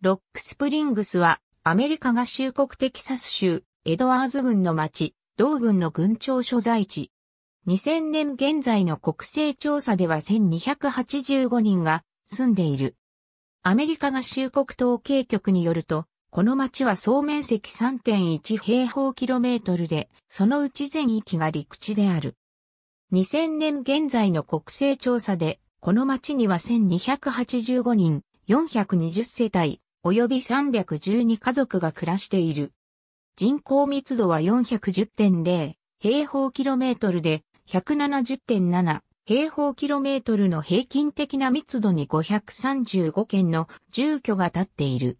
ロックスプリングスは、アメリカ合衆国テキサス州、エドワーズ郡の町、同郡の郡庁所在地。2000年現在の国勢調査では1285人が住んでいる。アメリカ合衆国統計局によると、この町は総面積3.1平方キロメートルで、そのうち全域が陸地である。2000年現在の国勢調査で、この町には1285人、420世帯、及び312家族が暮らしている。人口密度は410.0平方キロメートルで170.7平方キロメートルの平均的な密度に535件の住居が建っている。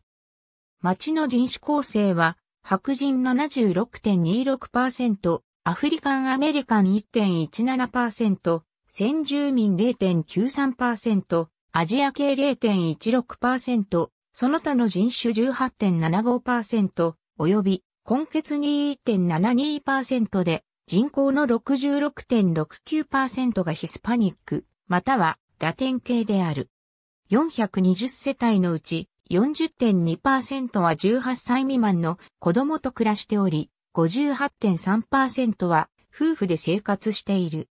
町の人種構成は白人76.26%、アフリカンアメリカン1.17%、先住民0.93%、アジア系0.16%、その他の人種18.75%、及び、根血2.72%で、人口の66.69%がヒスパニック、またはラテン系である。420世帯のうち40.2%は18歳未満の子供と暮らしており、58.3%は夫婦で生活している。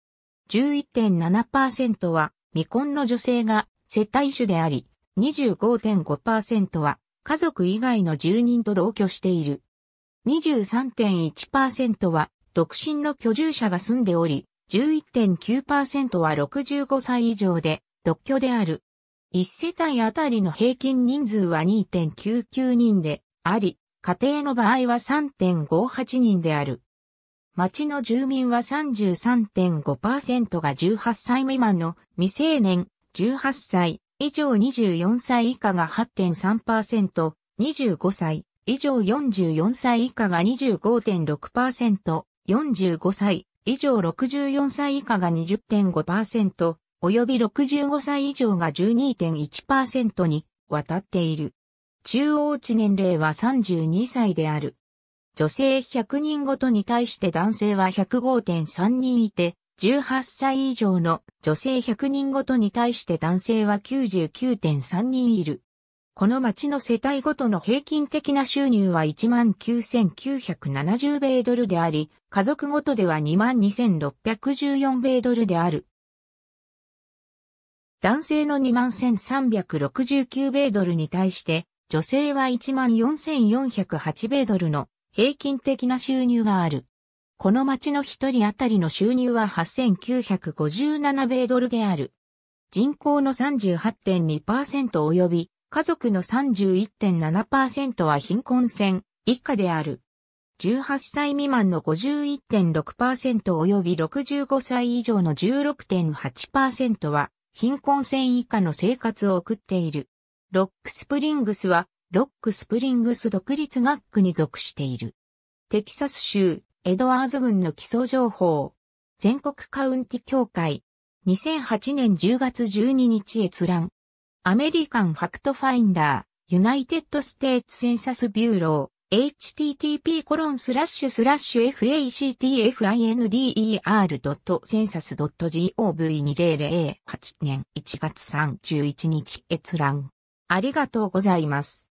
11.7%は未婚の女性が世帯主であり、25.5%は家族以外の住人と同居している。23.1%は独身の居住者が住んでおり、11.9%は65歳以上で独居である。1世帯あたりの平均人数は2.99人であり、家庭の場合は3.58人である。町の住民は33.5%が18歳未満の未成年、18歳、以上24歳以下が8.3%、25歳以上44歳以下が25.6%、45歳以上64歳以下が20.5%、及び65歳以上が12.1%に渡っている。中央値年齢は32歳である。女性100人ごとに対して男性は105.3人いて、18歳以上の女性100人ごとに対して男性は99.3人いる。この町の世帯ごとの平均的な収入は19,970米ドルであり、家族ごとでは22,614米ドルである。男性の21,369米ドルに対して、女性は14,408米ドルの平均的な収入がある。この町の一人当たりの収入は8957米ドルである。人口の38.2%及び家族の31.7%は貧困線以下である。18歳未満の51.6%及び65歳以上の16.8%は貧困線以下の生活を送っている。ロックスプリングスはロックスプリングス独立学区に属している。テキサス州エドワーズ軍の基礎情報。全国カウンティ協会。2008年10月12日閲覧。アメリカンファクトファインダー、ユナイテッドステーツセンサスビューロー、http コロンスラッシュスラッシュ factfinder.census.gov2008 年1月31日閲覧。ありがとうございます。